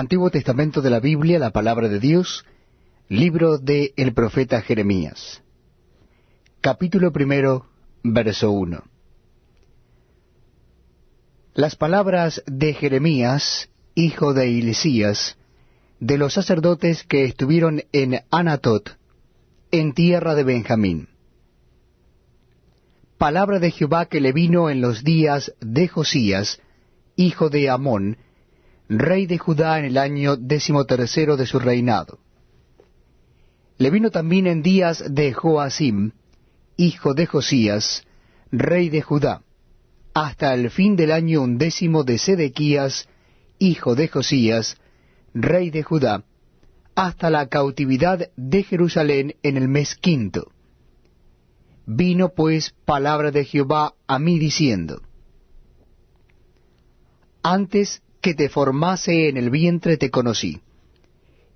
Antiguo Testamento de la Biblia, la palabra de Dios, libro de el profeta Jeremías. Capítulo primero, verso uno Las palabras de Jeremías, hijo de Ilisías, de los sacerdotes que estuvieron en Anatot, en tierra de Benjamín. Palabra de Jehová que le vino en los días de Josías, hijo de Amón, rey de Judá en el año tercero de su reinado. Le vino también en días de Joacim, hijo de Josías, rey de Judá, hasta el fin del año undécimo de Sedequías, hijo de Josías, rey de Judá, hasta la cautividad de Jerusalén en el mes quinto. Vino pues palabra de Jehová a mí diciendo, Antes que te formase en el vientre te conocí,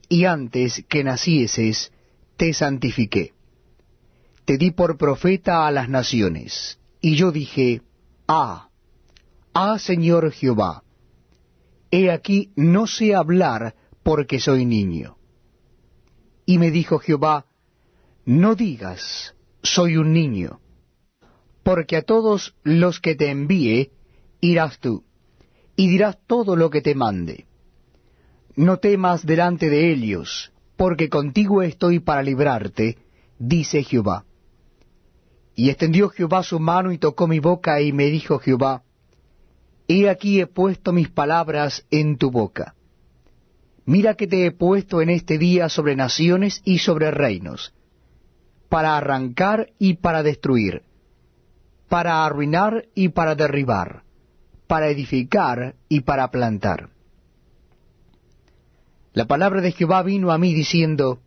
y antes que nacieses te santifiqué. Te di por profeta a las naciones, y yo dije, Ah, ah Señor Jehová, he aquí no sé hablar porque soy niño. Y me dijo Jehová, No digas, soy un niño, porque a todos los que te envíe irás tú y dirás todo lo que te mande. No temas delante de ellos, porque contigo estoy para librarte, dice Jehová. Y extendió Jehová su mano y tocó mi boca, y me dijo Jehová, He aquí he puesto mis palabras en tu boca. Mira que te he puesto en este día sobre naciones y sobre reinos, para arrancar y para destruir, para arruinar y para derribar, para edificar y para plantar. La palabra de Jehová vino a mí diciendo,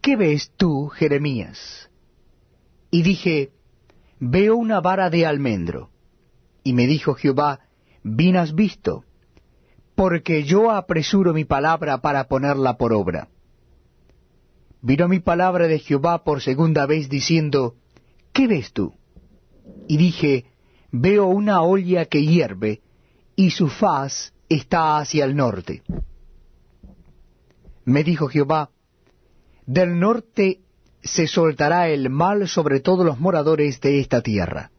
¿Qué ves tú, Jeremías? Y dije, Veo una vara de almendro. Y me dijo Jehová, Vinas visto, porque yo apresuro mi palabra para ponerla por obra. Vino mi palabra de Jehová por segunda vez diciendo, ¿Qué ves tú? Y dije, veo una olla que hierve y su faz está hacia el norte. Me dijo Jehová, del norte se soltará el mal sobre todos los moradores de esta tierra.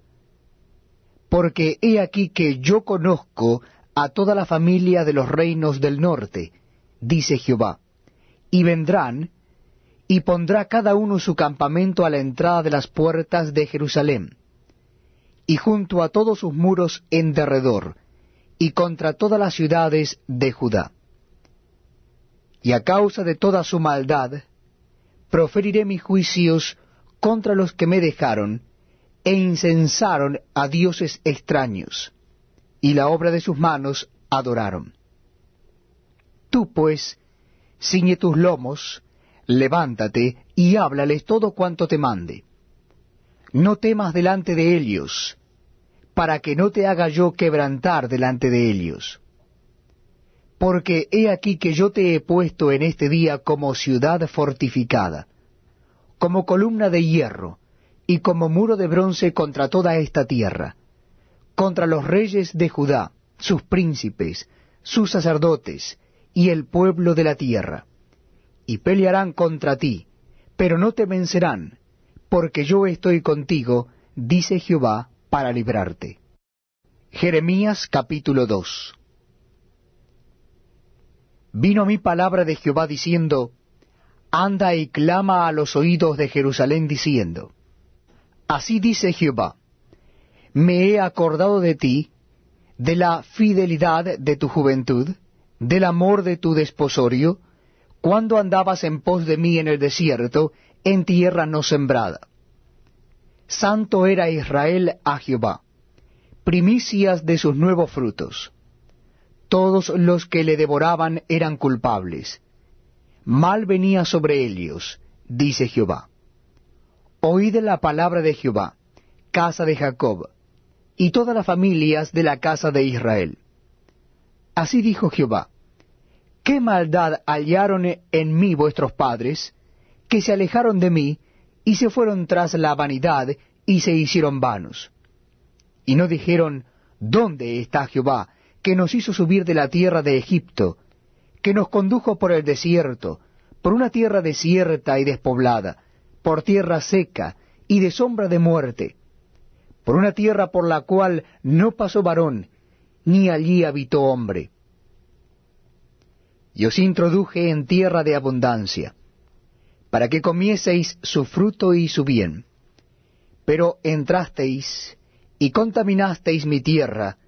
Porque he aquí que yo conozco a toda la familia de los reinos del norte, dice Jehová, y vendrán, y pondrá cada uno su campamento a la entrada de las puertas de Jerusalén y junto a todos sus muros en derredor, y contra todas las ciudades de Judá. Y a causa de toda su maldad, proferiré mis juicios contra los que me dejaron, e incensaron a dioses extraños, y la obra de sus manos adoraron. Tú, pues, ciñe tus lomos, levántate y háblales todo cuanto te mande no temas delante de ellos, para que no te haga yo quebrantar delante de ellos. Porque he aquí que yo te he puesto en este día como ciudad fortificada, como columna de hierro, y como muro de bronce contra toda esta tierra, contra los reyes de Judá, sus príncipes, sus sacerdotes, y el pueblo de la tierra. Y pelearán contra ti, pero no te vencerán, porque yo estoy contigo, dice Jehová, para librarte. Jeremías capítulo 2 Vino mi palabra de Jehová diciendo, Anda y clama a los oídos de Jerusalén diciendo, Así dice Jehová, me he acordado de ti, de la fidelidad de tu juventud, del amor de tu desposorio, cuando andabas en pos de mí en el desierto en tierra no sembrada. Santo era Israel a Jehová, primicias de sus nuevos frutos. Todos los que le devoraban eran culpables. Mal venía sobre ellos, dice Jehová. Oíd la palabra de Jehová, casa de Jacob, y todas las familias de la casa de Israel. Así dijo Jehová, ¿qué maldad hallaron en mí vuestros padres? que se alejaron de mí y se fueron tras la vanidad y se hicieron vanos. Y no dijeron, ¿dónde está Jehová, que nos hizo subir de la tierra de Egipto, que nos condujo por el desierto, por una tierra desierta y despoblada, por tierra seca y de sombra de muerte, por una tierra por la cual no pasó varón, ni allí habitó hombre? Yo os introduje en tierra de abundancia para que comieseis su fruto y su bien. Pero entrasteis y contaminasteis mi tierra,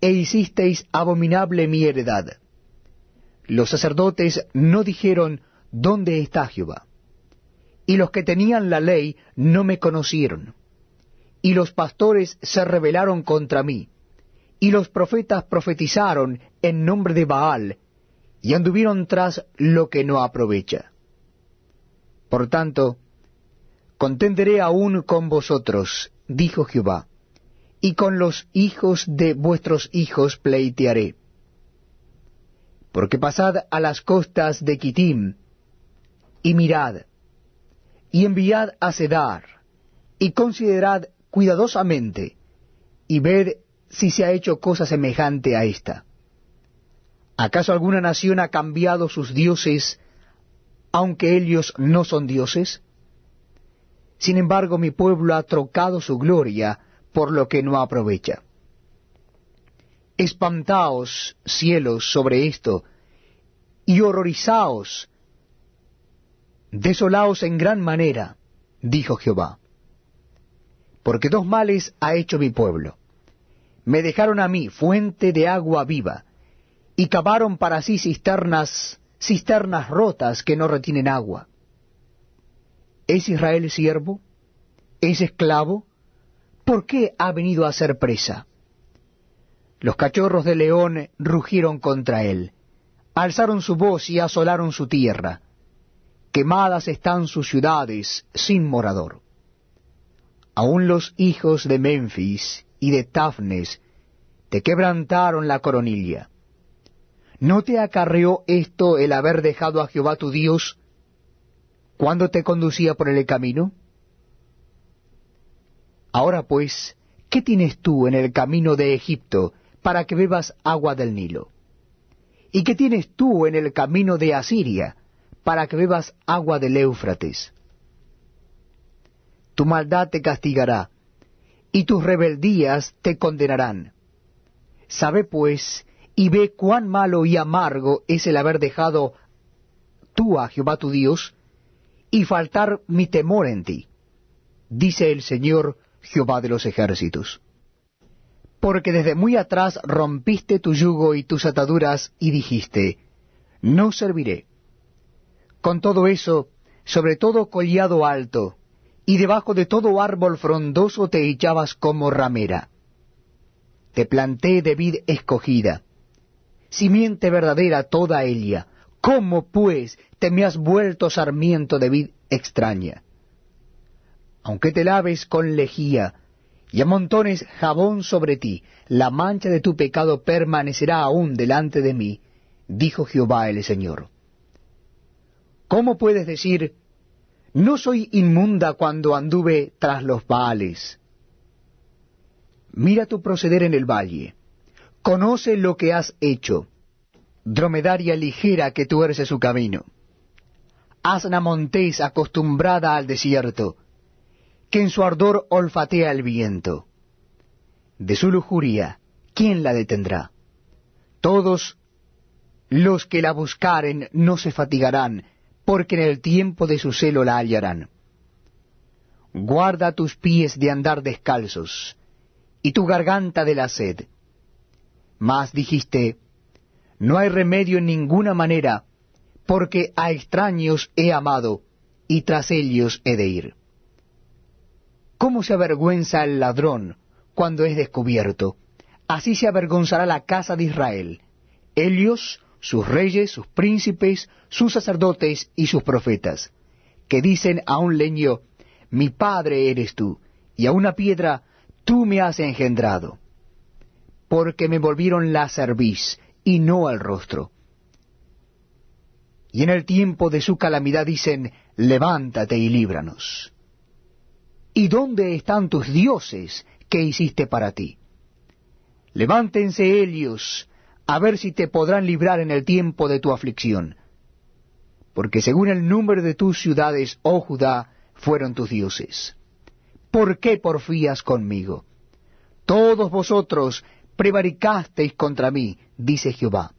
e hicisteis abominable mi heredad. Los sacerdotes no dijeron, ¿dónde está Jehová? Y los que tenían la ley no me conocieron. Y los pastores se rebelaron contra mí, y los profetas profetizaron en nombre de Baal, y anduvieron tras lo que no aprovecha. Por tanto, contenderé aún con vosotros, dijo Jehová, y con los hijos de vuestros hijos pleitearé. Porque pasad a las costas de Quitim, y mirad, y enviad a Sedar, y considerad cuidadosamente, y ved si se ha hecho cosa semejante a esta. ¿Acaso alguna nación ha cambiado sus dioses aunque ellos no son dioses? Sin embargo, mi pueblo ha trocado su gloria por lo que no aprovecha. Espantaos, cielos, sobre esto, y horrorizaos, desolaos en gran manera, dijo Jehová. Porque dos males ha hecho mi pueblo. Me dejaron a mí fuente de agua viva, y cavaron para sí cisternas cisternas rotas que no retienen agua. ¿Es Israel siervo? ¿Es esclavo? ¿Por qué ha venido a ser presa? Los cachorros de león rugieron contra él, alzaron su voz y asolaron su tierra. Quemadas están sus ciudades sin morador. Aún los hijos de Memphis y de Tafnes te quebrantaron la coronilla. ¿No te acarreó esto el haber dejado a Jehová tu Dios cuando te conducía por el camino? Ahora pues, ¿qué tienes tú en el camino de Egipto para que bebas agua del Nilo? ¿Y qué tienes tú en el camino de Asiria para que bebas agua del Éufrates? Tu maldad te castigará, y tus rebeldías te condenarán. Sabe pues y ve cuán malo y amargo es el haber dejado tú a Jehová tu Dios, y faltar mi temor en ti, dice el Señor Jehová de los ejércitos. Porque desde muy atrás rompiste tu yugo y tus ataduras y dijiste, no serviré. Con todo eso, sobre todo collado alto, y debajo de todo árbol frondoso te echabas como ramera. Te planté de vid escogida, simiente verdadera toda ella. ¿Cómo, pues, te me has vuelto sarmiento de vid extraña? Aunque te laves con lejía y amontones jabón sobre ti, la mancha de tu pecado permanecerá aún delante de mí, dijo Jehová el Señor. ¿Cómo puedes decir, no soy inmunda cuando anduve tras los baales? Mira tu proceder en el valle conoce lo que has hecho, dromedaria ligera que tuerce su camino, asna montés acostumbrada al desierto, que en su ardor olfatea el viento. De su lujuria, ¿quién la detendrá? Todos los que la buscaren no se fatigarán, porque en el tiempo de su celo la hallarán. Guarda tus pies de andar descalzos, y tu garganta de la sed mas dijiste, No hay remedio en ninguna manera, porque a extraños he amado, y tras ellos he de ir. ¿Cómo se avergüenza el ladrón cuando es descubierto? Así se avergonzará la casa de Israel, ellos, sus reyes, sus príncipes, sus sacerdotes y sus profetas, que dicen a un leño, Mi padre eres tú, y a una piedra, tú me has engendrado porque me volvieron la cerviz y no al rostro. Y en el tiempo de su calamidad dicen, levántate y líbranos. ¿Y dónde están tus dioses que hiciste para ti? Levántense ellos, a ver si te podrán librar en el tiempo de tu aflicción. Porque según el número de tus ciudades, oh Judá, fueron tus dioses. ¿Por qué porfías conmigo? Todos vosotros prevaricasteis contra mí, dice Jehová.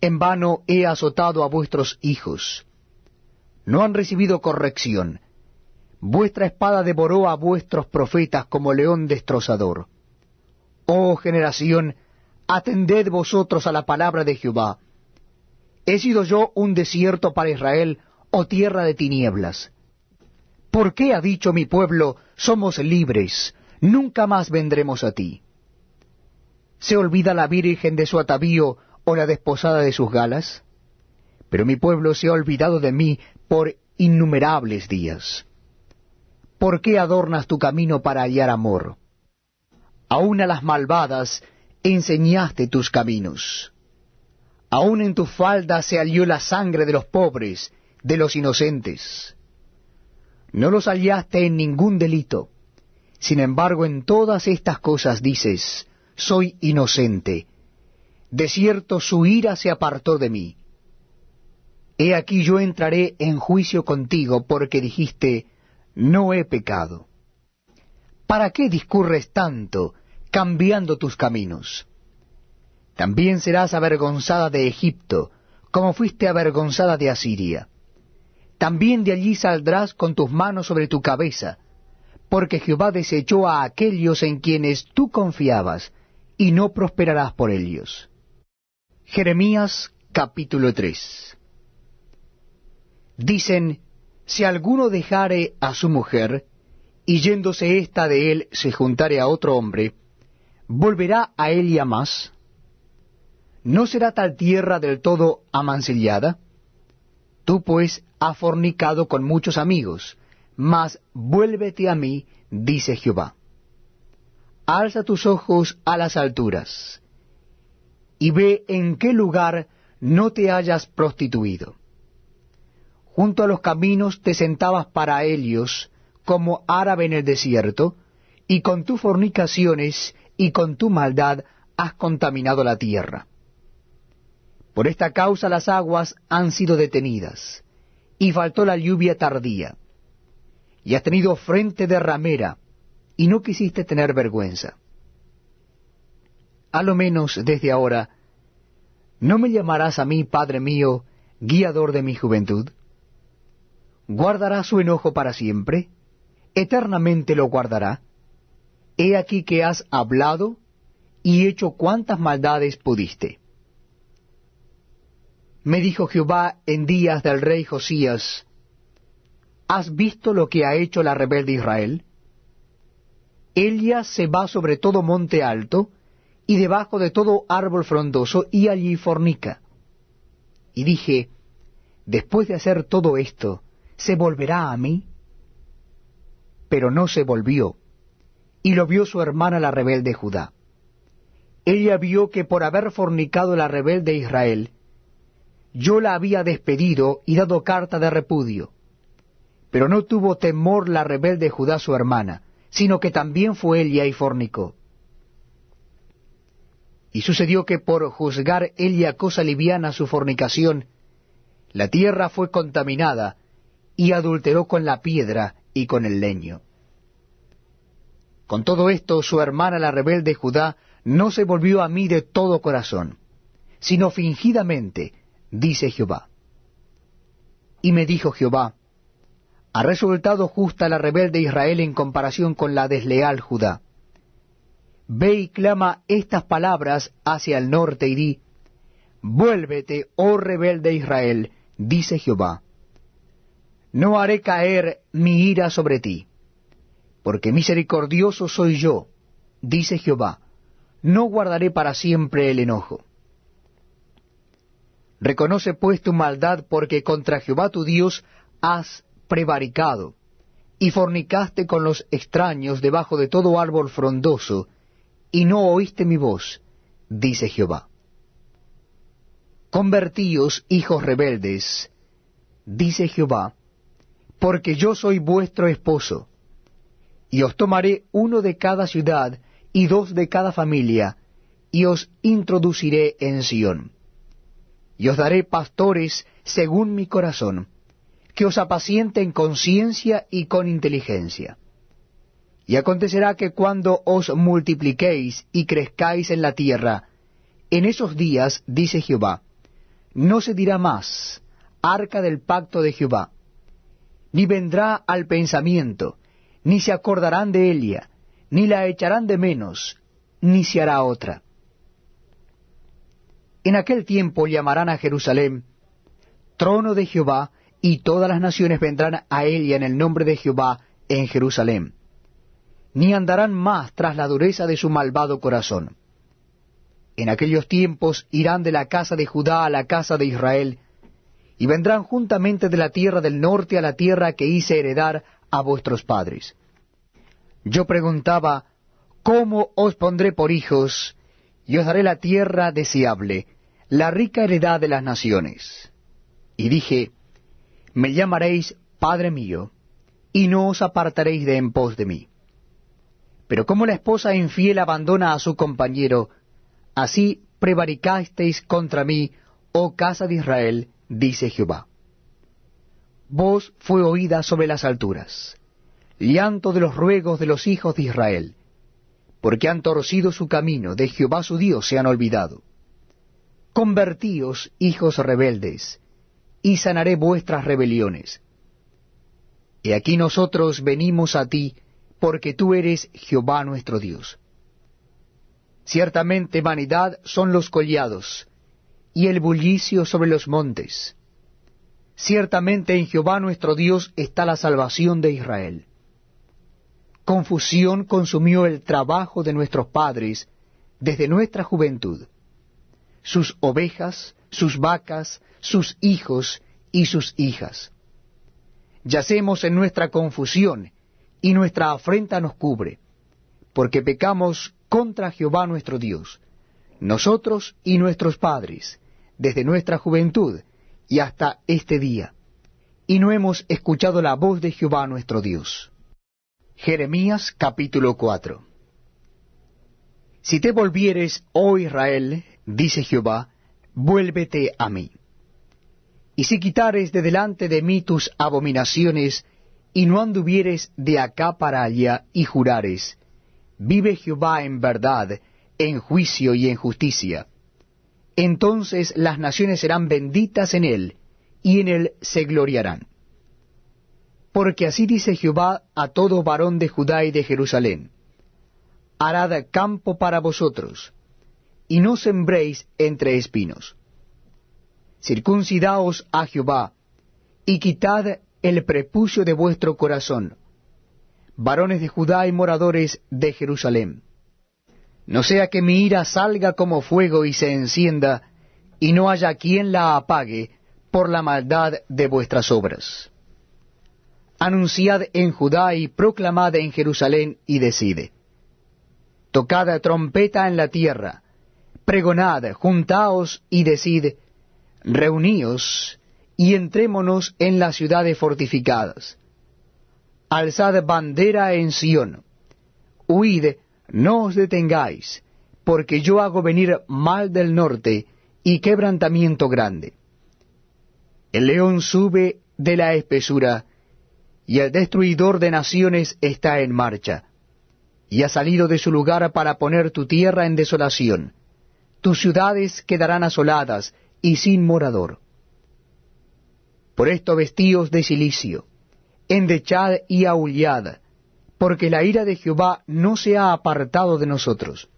En vano he azotado a vuestros hijos. No han recibido corrección. Vuestra espada devoró a vuestros profetas como león destrozador. Oh generación, atended vosotros a la palabra de Jehová. ¿He sido yo un desierto para Israel o tierra de tinieblas? ¿Por qué ha dicho mi pueblo, somos libres, nunca más vendremos a ti. ¿Se olvida la Virgen de su atavío o la desposada de sus galas? Pero mi pueblo se ha olvidado de mí por innumerables días. ¿Por qué adornas tu camino para hallar amor? Aún a las malvadas enseñaste tus caminos. Aún en tus falda se halló la sangre de los pobres, de los inocentes. No los hallaste en ningún delito sin embargo, en todas estas cosas dices, soy inocente. De cierto su ira se apartó de mí. He aquí yo entraré en juicio contigo porque dijiste, no he pecado. ¿Para qué discurres tanto cambiando tus caminos? También serás avergonzada de Egipto, como fuiste avergonzada de Asiria. También de allí saldrás con tus manos sobre tu cabeza, porque Jehová desechó a aquellos en quienes tú confiabas, y no prosperarás por ellos. Jeremías capítulo 3 Dicen, si alguno dejare a su mujer, y yéndose ésta de él se juntare a otro hombre, volverá a él y a más. ¿No será tal tierra del todo amancillada? Tú pues has fornicado con muchos amigos, mas vuélvete a mí, dice Jehová. Alza tus ojos a las alturas, y ve en qué lugar no te hayas prostituido. Junto a los caminos te sentabas para ellos, como árabe en el desierto, y con tus fornicaciones y con tu maldad has contaminado la tierra. Por esta causa las aguas han sido detenidas, y faltó la lluvia tardía y has tenido frente de ramera, y no quisiste tener vergüenza. A lo menos desde ahora, ¿no me llamarás a mí, Padre mío, guiador de mi juventud? ¿Guardará su enojo para siempre? ¿Eternamente lo guardará? He aquí que has hablado y hecho cuantas maldades pudiste. Me dijo Jehová en días del rey Josías, ¿Has visto lo que ha hecho la rebelde Israel? Ella se va sobre todo monte alto y debajo de todo árbol frondoso y allí fornica. Y dije, después de hacer todo esto, ¿se volverá a mí? Pero no se volvió, y lo vio su hermana la rebelde Judá. Ella vio que por haber fornicado la rebelde Israel, yo la había despedido y dado carta de repudio pero no tuvo temor la rebelde Judá su hermana, sino que también fue ella y fornicó. Y sucedió que por juzgar Elia cosa liviana su fornicación, la tierra fue contaminada, y adulteró con la piedra y con el leño. Con todo esto su hermana la rebelde Judá no se volvió a mí de todo corazón, sino fingidamente, dice Jehová. Y me dijo Jehová, ha resultado justa la rebelde Israel en comparación con la desleal Judá. Ve y clama estas palabras hacia el norte y di, Vuélvete, oh rebelde Israel, dice Jehová. No haré caer mi ira sobre ti, porque misericordioso soy yo, dice Jehová. No guardaré para siempre el enojo. Reconoce pues tu maldad, porque contra Jehová tu Dios has prevaricado, y fornicaste con los extraños debajo de todo árbol frondoso, y no oíste mi voz, dice Jehová. Convertíos, hijos rebeldes, dice Jehová, porque yo soy vuestro esposo, y os tomaré uno de cada ciudad y dos de cada familia, y os introduciré en Sión. Y os daré pastores según mi corazón, que os apacienten conciencia y con inteligencia. Y acontecerá que cuando os multipliquéis y crezcáis en la tierra, en esos días, dice Jehová, no se dirá más, arca del pacto de Jehová, ni vendrá al pensamiento, ni se acordarán de ella, ni la echarán de menos, ni se hará otra. En aquel tiempo llamarán a Jerusalén, trono de Jehová, y todas las naciones vendrán a y en el nombre de Jehová en Jerusalén, ni andarán más tras la dureza de su malvado corazón. En aquellos tiempos irán de la casa de Judá a la casa de Israel, y vendrán juntamente de la tierra del norte a la tierra que hice heredar a vuestros padres. Yo preguntaba, ¿cómo os pondré por hijos? Y os daré la tierra deseable, la rica heredad de las naciones. Y dije, me llamaréis Padre mío, y no os apartaréis de en pos de mí. Pero como la esposa infiel abandona a su compañero, así prevaricasteis contra mí, oh casa de Israel, dice Jehová. Voz fue oída sobre las alturas, llanto de los ruegos de los hijos de Israel, porque han torcido su camino, de Jehová su Dios se han olvidado. Convertíos, hijos rebeldes, y sanaré vuestras rebeliones. Y aquí nosotros venimos a ti, porque tú eres Jehová nuestro Dios. Ciertamente vanidad son los collados, y el bullicio sobre los montes. Ciertamente en Jehová nuestro Dios está la salvación de Israel. Confusión consumió el trabajo de nuestros padres desde nuestra juventud sus ovejas, sus vacas, sus hijos y sus hijas. Yacemos en nuestra confusión, y nuestra afrenta nos cubre, porque pecamos contra Jehová nuestro Dios, nosotros y nuestros padres, desde nuestra juventud y hasta este día, y no hemos escuchado la voz de Jehová nuestro Dios. Jeremías capítulo 4 Si te volvieres, oh Israel, dice Jehová, vuélvete a mí. Y si quitares de delante de mí tus abominaciones, y no anduvieres de acá para allá, y jurares, vive Jehová en verdad, en juicio y en justicia. Entonces las naciones serán benditas en él, y en él se gloriarán. Porque así dice Jehová a todo varón de Judá y de Jerusalén, harad campo para vosotros, y no sembréis entre espinos. Circuncidaos a Jehová, y quitad el prepucio de vuestro corazón, varones de Judá y moradores de Jerusalén. No sea que mi ira salga como fuego y se encienda, y no haya quien la apague por la maldad de vuestras obras. Anunciad en Judá y proclamad en Jerusalén y decide. Tocad trompeta en la tierra, pregonad, juntaos y decid, reuníos y entrémonos en las ciudades fortificadas. Alzad bandera en Sión, huid, no os detengáis, porque yo hago venir mal del norte y quebrantamiento grande. El león sube de la espesura, y el destruidor de naciones está en marcha, y ha salido de su lugar para poner tu tierra en desolación tus ciudades quedarán asoladas y sin morador. Por esto vestíos de silicio, endechad y aullad, porque la ira de Jehová no se ha apartado de nosotros.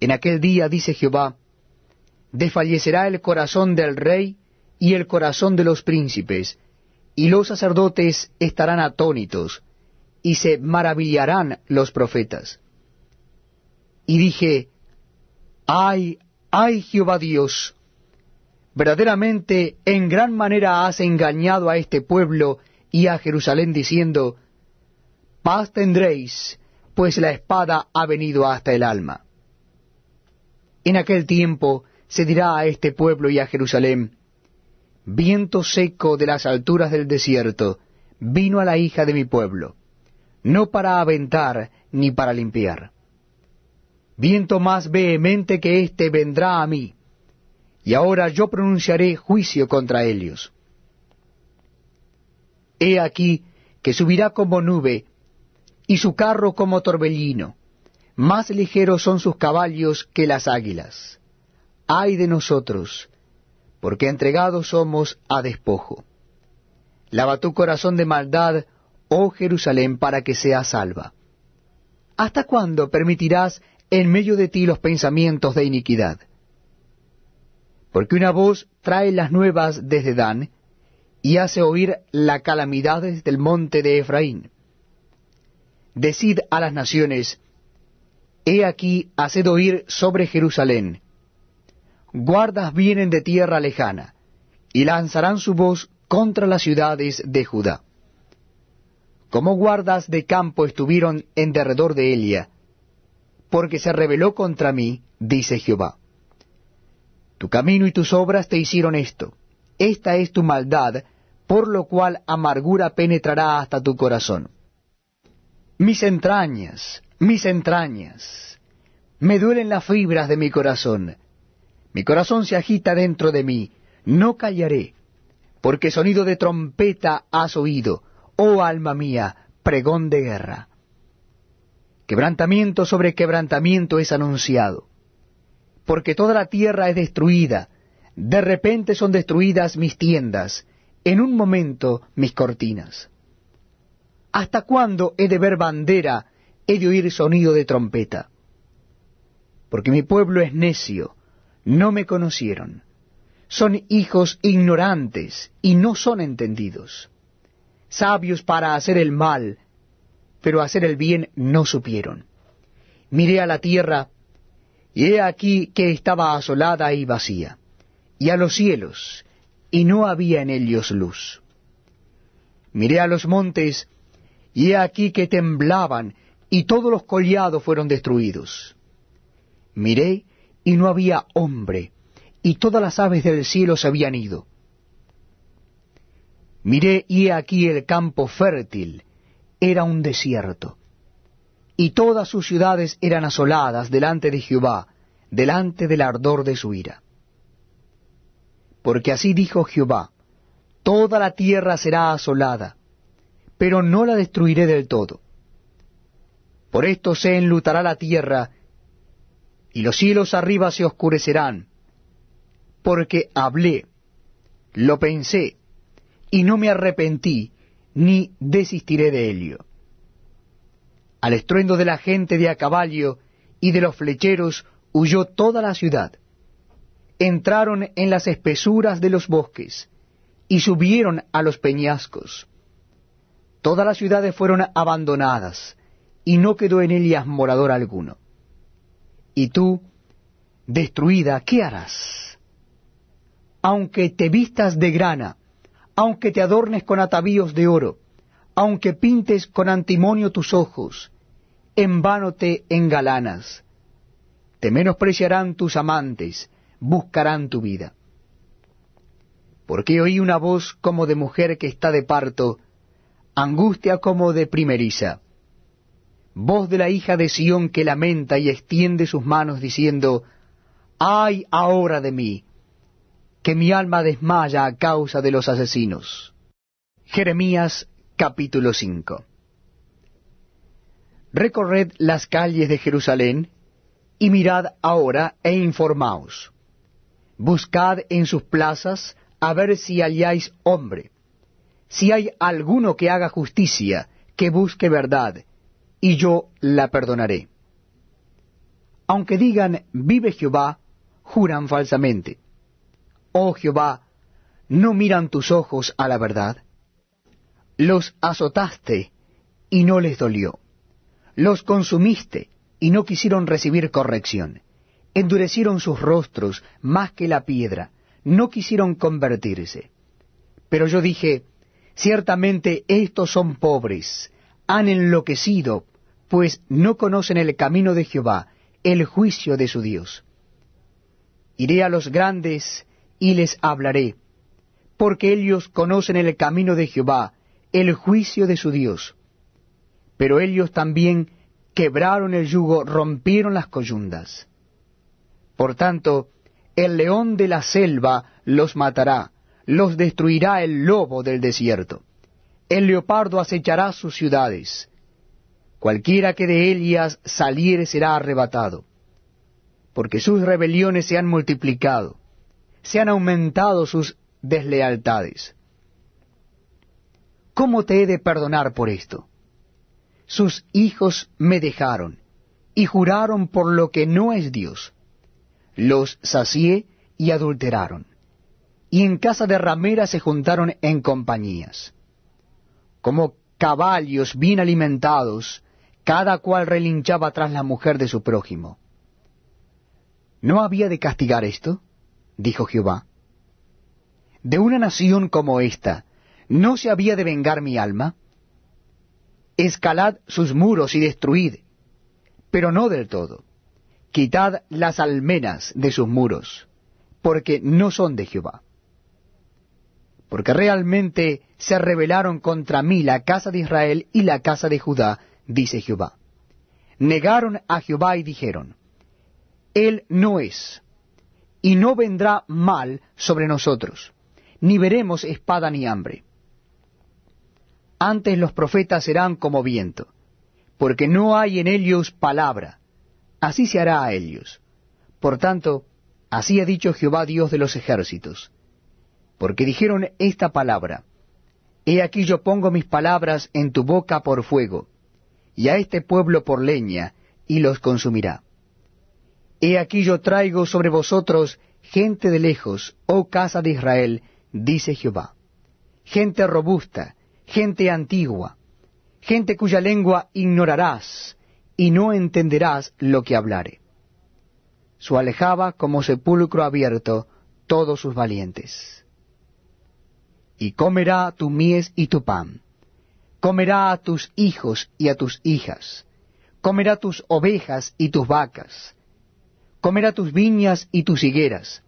En aquel día, dice Jehová, desfallecerá el corazón del rey y el corazón de los príncipes, y los sacerdotes estarán atónitos, y se maravillarán los profetas y dije, ay, ay Jehová Dios, verdaderamente en gran manera has engañado a este pueblo y a Jerusalén diciendo, paz tendréis, pues la espada ha venido hasta el alma. En aquel tiempo se dirá a este pueblo y a Jerusalén, viento seco de las alturas del desierto, vino a la hija de mi pueblo, no para aventar ni para limpiar viento más vehemente que éste vendrá a mí, y ahora yo pronunciaré juicio contra ellos. He aquí que subirá como nube, y su carro como torbellino, más ligeros son sus caballos que las águilas. Ay de nosotros, porque entregados somos a despojo. Lava tu corazón de maldad, oh Jerusalén, para que seas salva. ¿Hasta cuándo permitirás en medio de ti los pensamientos de iniquidad. Porque una voz trae las nuevas desde Dan, y hace oír la calamidad del monte de Efraín. Decid a las naciones, He aquí, haced oír sobre Jerusalén. Guardas vienen de tierra lejana, y lanzarán su voz contra las ciudades de Judá. Como guardas de campo estuvieron en derredor de Elia, porque se rebeló contra mí, dice Jehová. Tu camino y tus obras te hicieron esto. Esta es tu maldad, por lo cual amargura penetrará hasta tu corazón. Mis entrañas, mis entrañas, me duelen las fibras de mi corazón. Mi corazón se agita dentro de mí, no callaré, porque sonido de trompeta has oído, oh alma mía, pregón de guerra. Quebrantamiento sobre quebrantamiento es anunciado, porque toda la tierra es destruida, de repente son destruidas mis tiendas, en un momento mis cortinas. ¿Hasta cuándo he de ver bandera, he de oír sonido de trompeta? Porque mi pueblo es necio, no me conocieron. Son hijos ignorantes y no son entendidos. Sabios para hacer el mal pero hacer el bien no supieron. Miré a la tierra, y he aquí que estaba asolada y vacía, y a los cielos, y no había en ellos luz. Miré a los montes, y he aquí que temblaban, y todos los collados fueron destruidos. Miré, y no había hombre, y todas las aves del cielo se habían ido. Miré, y he aquí el campo fértil, era un desierto, y todas sus ciudades eran asoladas delante de Jehová, delante del ardor de su ira. Porque así dijo Jehová, toda la tierra será asolada, pero no la destruiré del todo. Por esto se enlutará la tierra, y los cielos arriba se oscurecerán, porque hablé, lo pensé, y no me arrepentí, ni desistiré de ello. Al estruendo de la gente de a caballo y de los flecheros huyó toda la ciudad. Entraron en las espesuras de los bosques y subieron a los peñascos. Todas las ciudades fueron abandonadas y no quedó en ellas morador alguno. Y tú, destruida, ¿qué harás? Aunque te vistas de grana, aunque te adornes con atavíos de oro, aunque pintes con antimonio tus ojos, en vano te engalanas. Te menospreciarán tus amantes, buscarán tu vida. Porque oí una voz como de mujer que está de parto, angustia como de primeriza. Voz de la hija de Sión que lamenta y extiende sus manos diciendo, ¡Ay ahora de mí! que mi alma desmaya a causa de los asesinos. Jeremías capítulo 5 Recorred las calles de Jerusalén y mirad ahora e informaos. Buscad en sus plazas a ver si halláis hombre, si hay alguno que haga justicia, que busque verdad, y yo la perdonaré. Aunque digan, vive Jehová, juran falsamente oh Jehová, no miran tus ojos a la verdad. Los azotaste y no les dolió. Los consumiste y no quisieron recibir corrección. Endurecieron sus rostros más que la piedra, no quisieron convertirse. Pero yo dije, ciertamente estos son pobres, han enloquecido, pues no conocen el camino de Jehová, el juicio de su Dios. Iré a los grandes y les hablaré, porque ellos conocen el camino de Jehová, el juicio de su Dios. Pero ellos también quebraron el yugo, rompieron las coyundas. Por tanto, el león de la selva los matará, los destruirá el lobo del desierto. El leopardo acechará sus ciudades. Cualquiera que de ellas saliere será arrebatado, porque sus rebeliones se han multiplicado se han aumentado sus deslealtades. ¿Cómo te he de perdonar por esto? Sus hijos me dejaron y juraron por lo que no es Dios. Los sacié y adulteraron, y en casa de ramera se juntaron en compañías. Como caballos bien alimentados, cada cual relinchaba tras la mujer de su prójimo. ¿No había de castigar esto? dijo Jehová. De una nación como esta, ¿no se había de vengar mi alma? Escalad sus muros y destruid, pero no del todo. Quitad las almenas de sus muros, porque no son de Jehová. Porque realmente se rebelaron contra mí la casa de Israel y la casa de Judá, dice Jehová. Negaron a Jehová y dijeron, Él no es y no vendrá mal sobre nosotros, ni veremos espada ni hambre. Antes los profetas serán como viento, porque no hay en ellos palabra, así se hará a ellos. Por tanto, así ha dicho Jehová Dios de los ejércitos, porque dijeron esta palabra, He aquí yo pongo mis palabras en tu boca por fuego, y a este pueblo por leña, y los consumirá. He aquí yo traigo sobre vosotros gente de lejos, oh casa de Israel, dice Jehová, gente robusta, gente antigua, gente cuya lengua ignorarás, y no entenderás lo que hablare. Su alejaba como sepulcro abierto todos sus valientes. Y comerá tu mies y tu pan, comerá a tus hijos y a tus hijas, comerá tus ovejas y tus vacas, comerá tus viñas y tus higueras,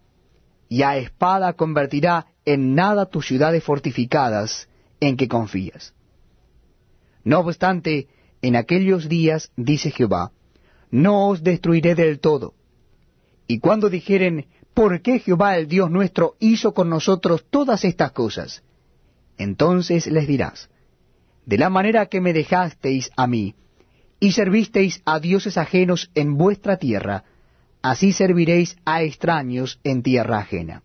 y a espada convertirá en nada tus ciudades fortificadas en que confías. No obstante, en aquellos días, dice Jehová, no os destruiré del todo. Y cuando dijeren, ¿por qué Jehová el Dios nuestro hizo con nosotros todas estas cosas? Entonces les dirás, de la manera que me dejasteis a mí, y servisteis a dioses ajenos en vuestra tierra, así serviréis a extraños en tierra ajena.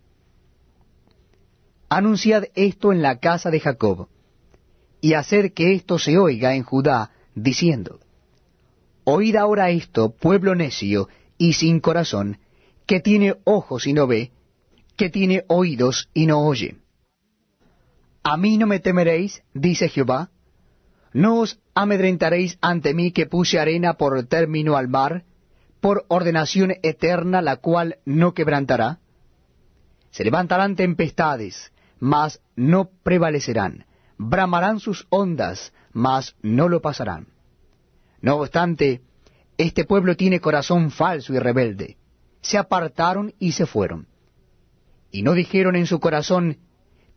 Anunciad esto en la casa de Jacob, y haced que esto se oiga en Judá, diciendo, Oíd ahora esto, pueblo necio y sin corazón, que tiene ojos y no ve, que tiene oídos y no oye. A mí no me temeréis, dice Jehová, no os amedrentaréis ante mí que puse arena por término al mar, por ordenación eterna la cual no quebrantará? Se levantarán tempestades, mas no prevalecerán, bramarán sus ondas, mas no lo pasarán. No obstante, este pueblo tiene corazón falso y rebelde. Se apartaron y se fueron. Y no dijeron en su corazón,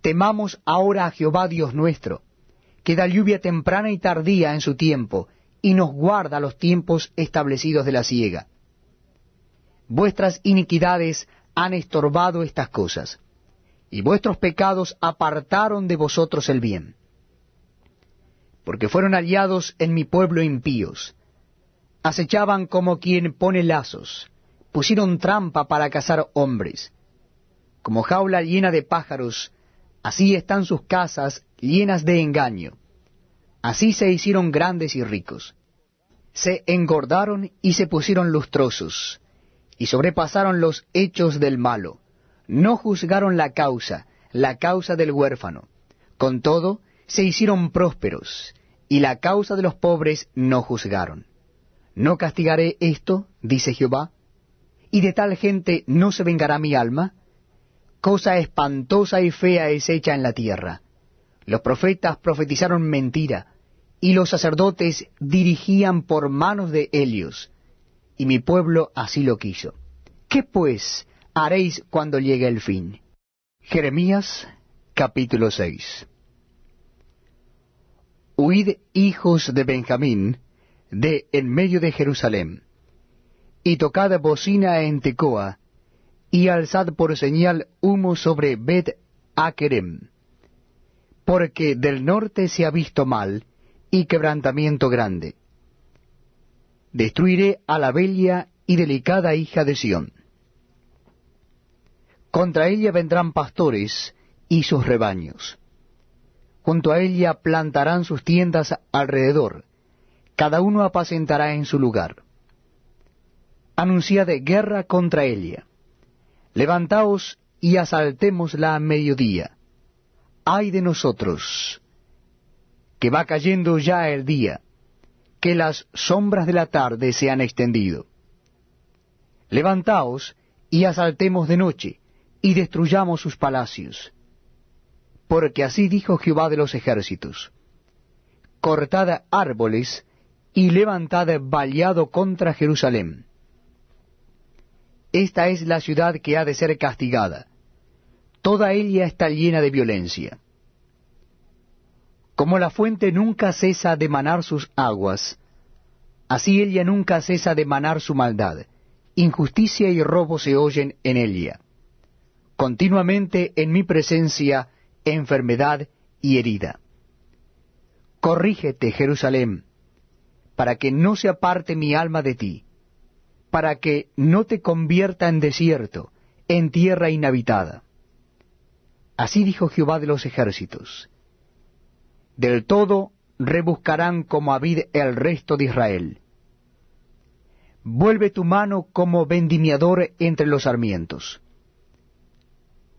temamos ahora a Jehová Dios nuestro, que da lluvia temprana y tardía en su tiempo, y nos guarda los tiempos establecidos de la siega vuestras iniquidades han estorbado estas cosas, y vuestros pecados apartaron de vosotros el bien. Porque fueron aliados en mi pueblo impíos, acechaban como quien pone lazos, pusieron trampa para cazar hombres, como jaula llena de pájaros, así están sus casas llenas de engaño. Así se hicieron grandes y ricos. Se engordaron y se pusieron lustrosos y sobrepasaron los hechos del malo. No juzgaron la causa, la causa del huérfano. Con todo, se hicieron prósperos, y la causa de los pobres no juzgaron. ¿No castigaré esto? dice Jehová. ¿Y de tal gente no se vengará mi alma? Cosa espantosa y fea es hecha en la tierra. Los profetas profetizaron mentira, y los sacerdotes dirigían por manos de Helios y mi pueblo así lo quiso. ¿Qué pues haréis cuando llegue el fin? Jeremías capítulo 6 Huid hijos de Benjamín de en medio de Jerusalén, y tocad bocina en Tecoa, y alzad por señal humo sobre Bet Akerem, porque del norte se ha visto mal y quebrantamiento grande Destruiré a la bella y delicada hija de Sión. Contra ella vendrán pastores y sus rebaños. Junto a ella plantarán sus tiendas alrededor, cada uno apacentará en su lugar. Anunciad guerra contra ella. Levantaos y asaltémosla a mediodía. Ay de nosotros, que va cayendo ya el día que las sombras de la tarde se han extendido. Levantaos y asaltemos de noche, y destruyamos sus palacios. Porque así dijo Jehová de los ejércitos, cortad árboles y levantad vallado contra Jerusalén. Esta es la ciudad que ha de ser castigada. Toda ella está llena de violencia. Como la fuente nunca cesa de manar sus aguas, así ella nunca cesa de manar su maldad. Injusticia y robo se oyen en ella. Continuamente en mi presencia enfermedad y herida. Corrígete, Jerusalén, para que no se aparte mi alma de ti, para que no te convierta en desierto, en tierra inhabitada. Así dijo Jehová de los ejércitos del todo rebuscarán como a vid el resto de Israel. Vuelve tu mano como vendimiador entre los sarmientos.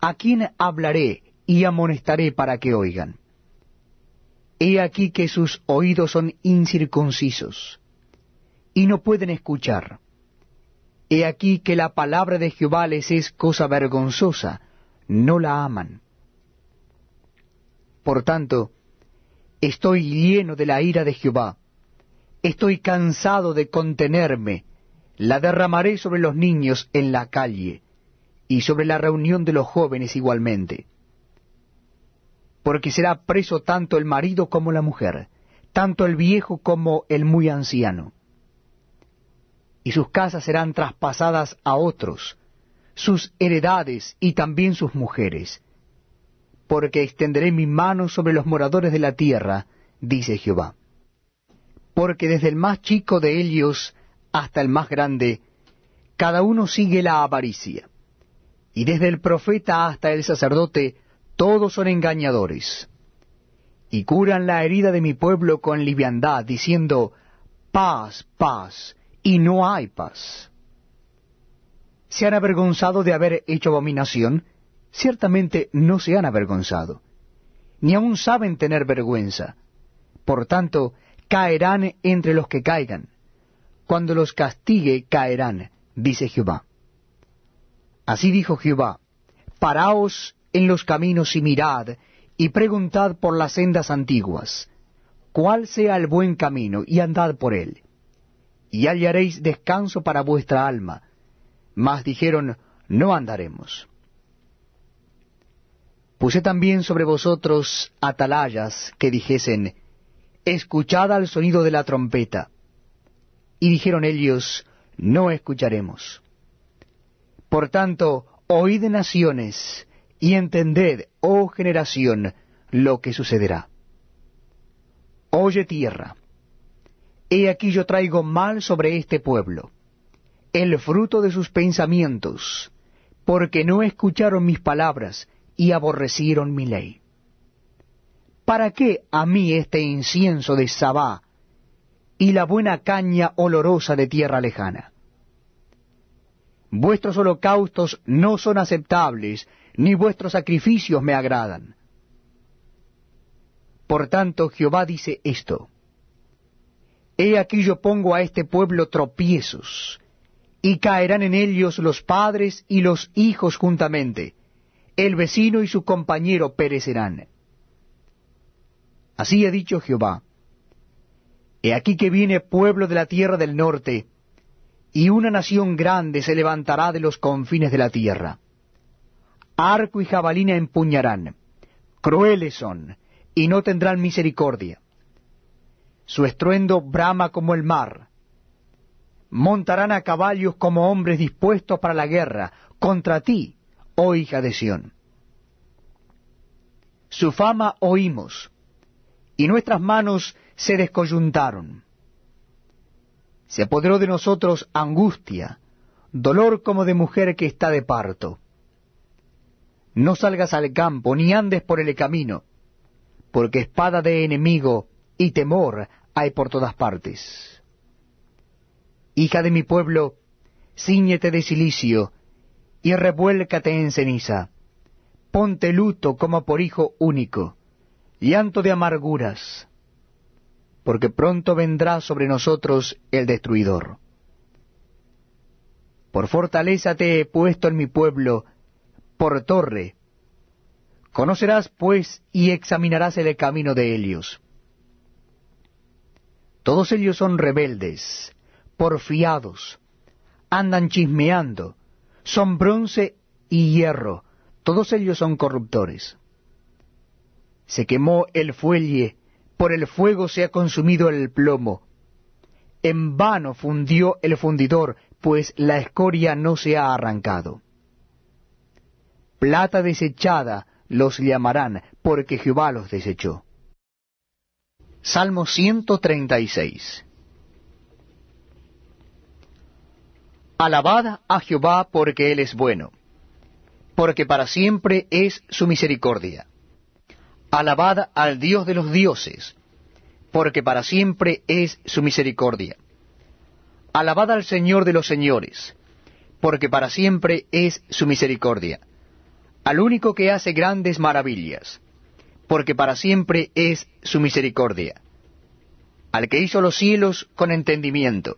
¿A quién hablaré y amonestaré para que oigan? He aquí que sus oídos son incircuncisos, y no pueden escuchar. He aquí que la palabra de Jehová les es cosa vergonzosa, no la aman. Por tanto, Estoy lleno de la ira de Jehová. Estoy cansado de contenerme. La derramaré sobre los niños en la calle y sobre la reunión de los jóvenes igualmente. Porque será preso tanto el marido como la mujer, tanto el viejo como el muy anciano. Y sus casas serán traspasadas a otros, sus heredades y también sus mujeres, porque extenderé mi mano sobre los moradores de la tierra, dice Jehová. Porque desde el más chico de ellos hasta el más grande, cada uno sigue la avaricia. Y desde el profeta hasta el sacerdote, todos son engañadores. Y curan la herida de mi pueblo con liviandad, diciendo, paz, paz, y no hay paz. Se han avergonzado de haber hecho abominación, ciertamente no se han avergonzado, ni aun saben tener vergüenza. Por tanto, caerán entre los que caigan. Cuando los castigue, caerán, dice Jehová. Así dijo Jehová, Paraos en los caminos y mirad, y preguntad por las sendas antiguas, cuál sea el buen camino, y andad por él. Y hallaréis descanso para vuestra alma. Mas dijeron, no andaremos. Puse también sobre vosotros atalayas que dijesen, Escuchad al sonido de la trompeta. Y dijeron ellos, No escucharemos. Por tanto, oíd naciones, y entended, oh generación, lo que sucederá. Oye tierra, he aquí yo traigo mal sobre este pueblo, el fruto de sus pensamientos, porque no escucharon mis palabras, y aborrecieron mi ley. ¿Para qué a mí este incienso de Sabá y la buena caña olorosa de tierra lejana? Vuestros holocaustos no son aceptables, ni vuestros sacrificios me agradan. Por tanto, Jehová dice esto, He aquí yo pongo a este pueblo tropiezos, y caerán en ellos los padres y los hijos juntamente, el vecino y su compañero perecerán. Así ha dicho Jehová, He aquí que viene pueblo de la tierra del norte, y una nación grande se levantará de los confines de la tierra. Arco y jabalina empuñarán, crueles son, y no tendrán misericordia. Su estruendo brama como el mar. Montarán a caballos como hombres dispuestos para la guerra, contra ti, oh hija de Sión. Su fama oímos, y nuestras manos se descoyuntaron. Se apoderó de nosotros angustia, dolor como de mujer que está de parto. No salgas al campo, ni andes por el camino, porque espada de enemigo y temor hay por todas partes. Hija de mi pueblo, ciñete de silicio, y revuélcate en ceniza. Ponte luto como por hijo único, llanto de amarguras, porque pronto vendrá sobre nosotros el destruidor. Por fortaleza te he puesto en mi pueblo, por torre. Conocerás pues y examinarás el camino de ellos. Todos ellos son rebeldes, porfiados, andan chismeando, son bronce y hierro, todos ellos son corruptores. Se quemó el fuelle, por el fuego se ha consumido el plomo. En vano fundió el fundidor, pues la escoria no se ha arrancado. Plata desechada los llamarán, porque Jehová los desechó. Salmo 136 Alabad a Jehová porque Él es bueno, porque para siempre es su misericordia. Alabad al Dios de los dioses, porque para siempre es su misericordia. Alabad al Señor de los señores, porque para siempre es su misericordia. Al único que hace grandes maravillas, porque para siempre es su misericordia. Al que hizo los cielos con entendimiento,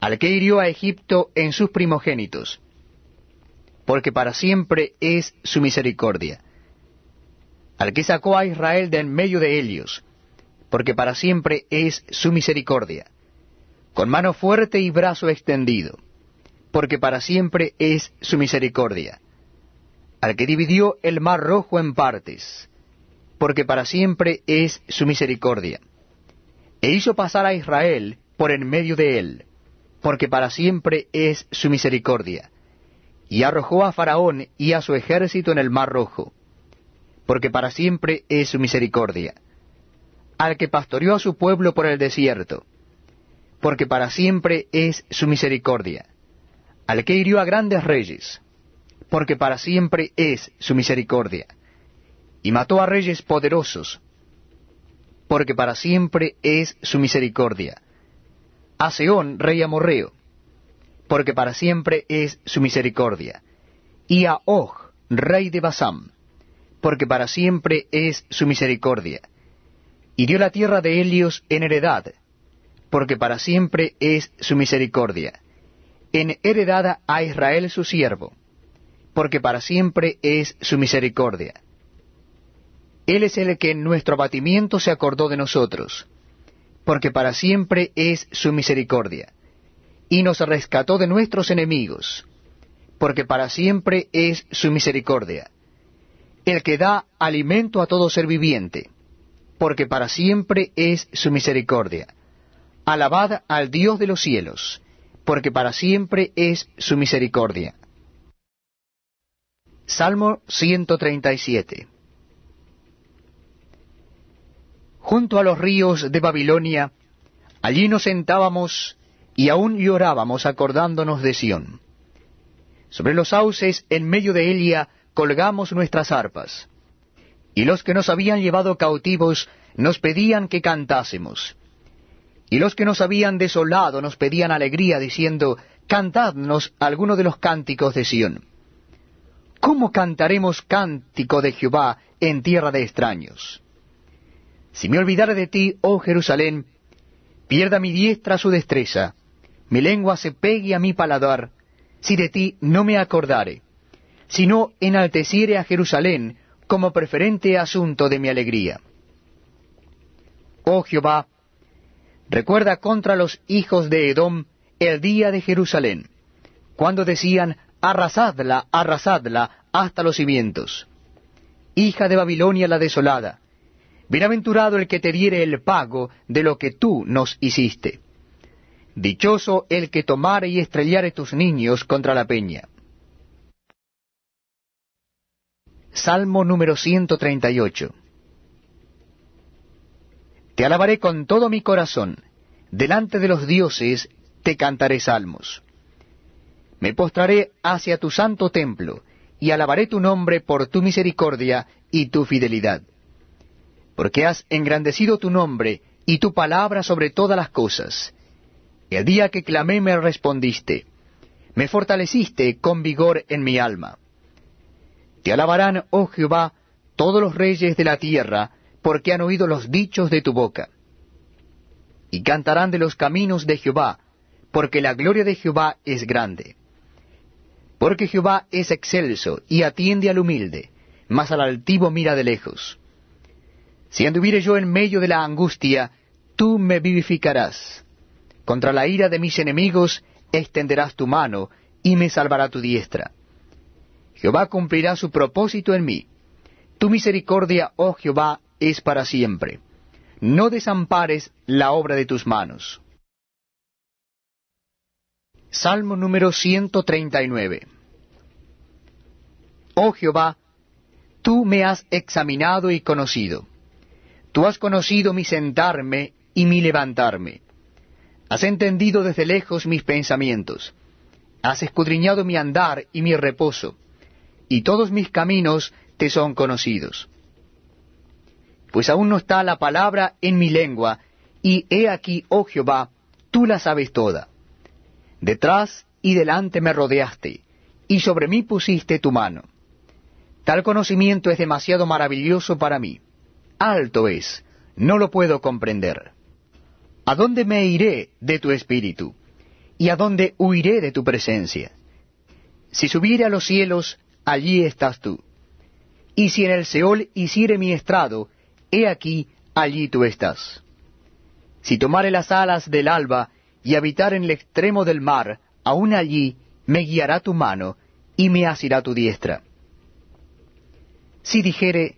al que hirió a Egipto en sus primogénitos, porque para siempre es su misericordia, al que sacó a Israel de en medio de ellos, porque para siempre es su misericordia, con mano fuerte y brazo extendido, porque para siempre es su misericordia, al que dividió el mar rojo en partes, porque para siempre es su misericordia, e hizo pasar a Israel por en medio de él, porque para siempre es su misericordia. Y arrojó a Faraón y a su ejército en el mar rojo, porque para siempre es su misericordia. Al que pastoreó a su pueblo por el desierto, porque para siempre es su misericordia. Al que hirió a grandes reyes, porque para siempre es su misericordia. Y mató a reyes poderosos, porque para siempre es su misericordia a Seón, rey amorreo, porque para siempre es su misericordia, y a Og, rey de Basán, porque para siempre es su misericordia, y dio la tierra de Helios en heredad, porque para siempre es su misericordia, en heredada a Israel su siervo, porque para siempre es su misericordia. Él es el que en nuestro abatimiento se acordó de nosotros, porque para siempre es su misericordia. Y nos rescató de nuestros enemigos, porque para siempre es su misericordia. El que da alimento a todo ser viviente, porque para siempre es su misericordia. Alabad al Dios de los cielos, porque para siempre es su misericordia. Salmo 137 junto a los ríos de Babilonia, allí nos sentábamos y aún llorábamos acordándonos de Sión. Sobre los sauces en medio de Elia colgamos nuestras arpas, y los que nos habían llevado cautivos nos pedían que cantásemos. Y los que nos habían desolado nos pedían alegría, diciendo, Cantadnos alguno de los cánticos de Sión. ¿Cómo cantaremos cántico de Jehová en tierra de extraños? Si me olvidare de ti, oh Jerusalén, pierda mi diestra su destreza, mi lengua se pegue a mi paladar, si de ti no me acordare, sino no enalteciere a Jerusalén como preferente asunto de mi alegría. Oh Jehová, recuerda contra los hijos de Edom el día de Jerusalén, cuando decían, arrasadla, arrasadla, hasta los cimientos. Hija de Babilonia la desolada, Bienaventurado el que te diere el pago de lo que tú nos hiciste. Dichoso el que tomare y estrellare tus niños contra la peña. Salmo número 138. Te alabaré con todo mi corazón, delante de los dioses te cantaré salmos. Me postraré hacia tu santo templo, y alabaré tu nombre por tu misericordia y tu fidelidad porque has engrandecido tu nombre y tu palabra sobre todas las cosas. Y el día que clamé me respondiste, me fortaleciste con vigor en mi alma. Te alabarán, oh Jehová, todos los reyes de la tierra, porque han oído los dichos de tu boca. Y cantarán de los caminos de Jehová, porque la gloria de Jehová es grande. Porque Jehová es excelso y atiende al humilde, mas al altivo mira de lejos. Si anduviere yo en medio de la angustia, tú me vivificarás. Contra la ira de mis enemigos extenderás tu mano, y me salvará tu diestra. Jehová cumplirá su propósito en mí. Tu misericordia, oh Jehová, es para siempre. No desampares la obra de tus manos. Salmo número 139. Oh Jehová, tú me has examinado y conocido. Tú has conocido mi sentarme y mi levantarme. Has entendido desde lejos mis pensamientos. Has escudriñado mi andar y mi reposo, y todos mis caminos te son conocidos. Pues aún no está la palabra en mi lengua, y he aquí, oh Jehová, tú la sabes toda. Detrás y delante me rodeaste, y sobre mí pusiste tu mano. Tal conocimiento es demasiado maravilloso para mí alto es, no lo puedo comprender. ¿A dónde me iré de tu espíritu? ¿Y a dónde huiré de tu presencia? Si subiere a los cielos, allí estás tú. Y si en el Seol hiciere mi estrado, he aquí, allí tú estás. Si tomare las alas del alba y habitar en el extremo del mar, aún allí me guiará tu mano y me asirá tu diestra. Si dijere,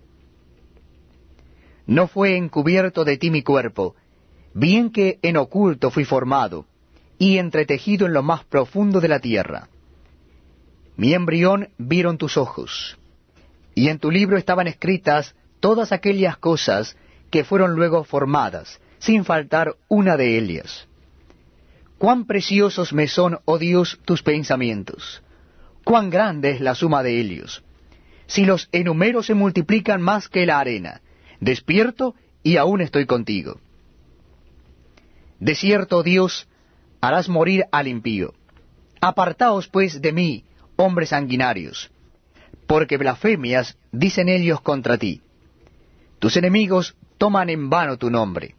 no fue encubierto de ti mi cuerpo, bien que en oculto fui formado, y entretejido en lo más profundo de la tierra. Mi embrión vieron tus ojos, y en tu libro estaban escritas todas aquellas cosas que fueron luego formadas, sin faltar una de ellas. Cuán preciosos me son, oh Dios, tus pensamientos, cuán grande es la suma de ellos. Si los enumeros se multiplican más que la arena, Despierto y aún estoy contigo. De cierto, Dios, harás morir al impío. Apartaos pues de mí, hombres sanguinarios, porque blasfemias dicen ellos contra ti. Tus enemigos toman en vano tu nombre.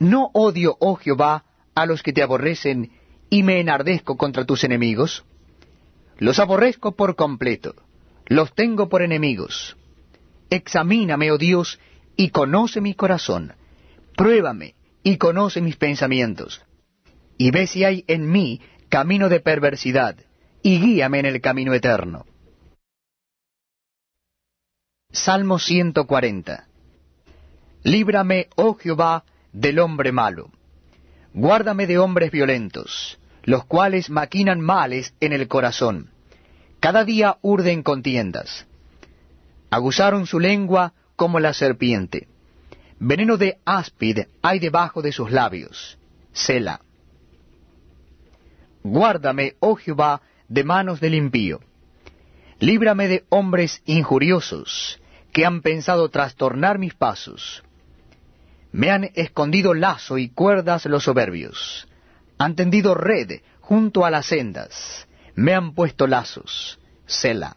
No odio, oh Jehová, a los que te aborrecen, y me enardezco contra tus enemigos. Los aborrezco por completo, los tengo por enemigos. Examíname, oh Dios, y conoce mi corazón. Pruébame y conoce mis pensamientos. Y ve si hay en mí camino de perversidad, y guíame en el camino eterno. Salmo 140 Líbrame, oh Jehová, del hombre malo. Guárdame de hombres violentos, los cuales maquinan males en el corazón. Cada día urden contiendas aguzaron su lengua como la serpiente. Veneno de áspid hay debajo de sus labios. Selah. Guárdame, oh Jehová, de manos del impío. Líbrame de hombres injuriosos, que han pensado trastornar mis pasos. Me han escondido lazo y cuerdas los soberbios. Han tendido red junto a las sendas. Me han puesto lazos. Selah.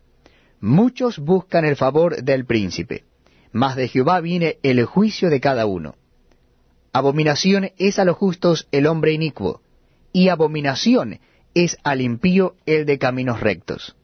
Muchos buscan el favor del príncipe, mas de Jehová viene el juicio de cada uno. Abominación es a los justos el hombre inicuo, y abominación es al impío el de caminos rectos.